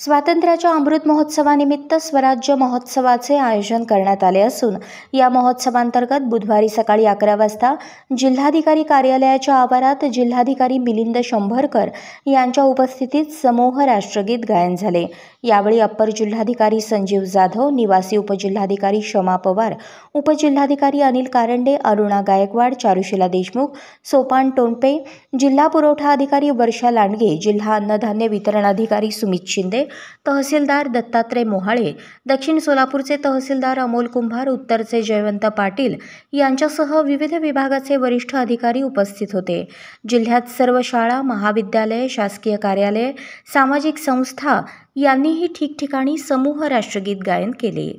स्वातंत्र्याच्या अमृत महोत्सवानिमित्त स्वराज्य महोत्सवाचे आयोजन करण्यात आले असून या महोत्सवांतर्गत बुधवारी सकाळी अकरा वाजता जिल्हाधिकारी कार्यालयाच्या आवारात जिल्हाधिकारी मिलिंद शंभरकर यांच्या उपस्थितीत समूह राष्ट्रगीत गायन झाले यावेळी अप्पर जिल्हाधिकारी संजीव जाधव निवासी उपजिल्हाधिकारी क्षमा पवार उपजिल्हाधिकारी अनिल कारंडे अरुणा गायकवाड चारुशिला देशमुख सोपान टोंपे जिल्हा पुरवठा अधिकारी वर्षा लांडगे जिल्हा अन्नधान्य वितरण अधिकारी सुमित शिंदे तहसीलदार दत्तात्रय मोहाळे दक्षिण सोलापूरचे तहसीलदार अमोल कुंभार उत्तरचे जयवंत पाटील यांच्यासह विविध विभागाचे वरिष्ठ अधिकारी उपस्थित होते जिल्ह्यात सर्व शाळा महाविद्यालय शासकीय कार्यालय सामाजिक संस्था यांनीही ठिकठिकाणी समूह राष्ट्रगीत गायन केले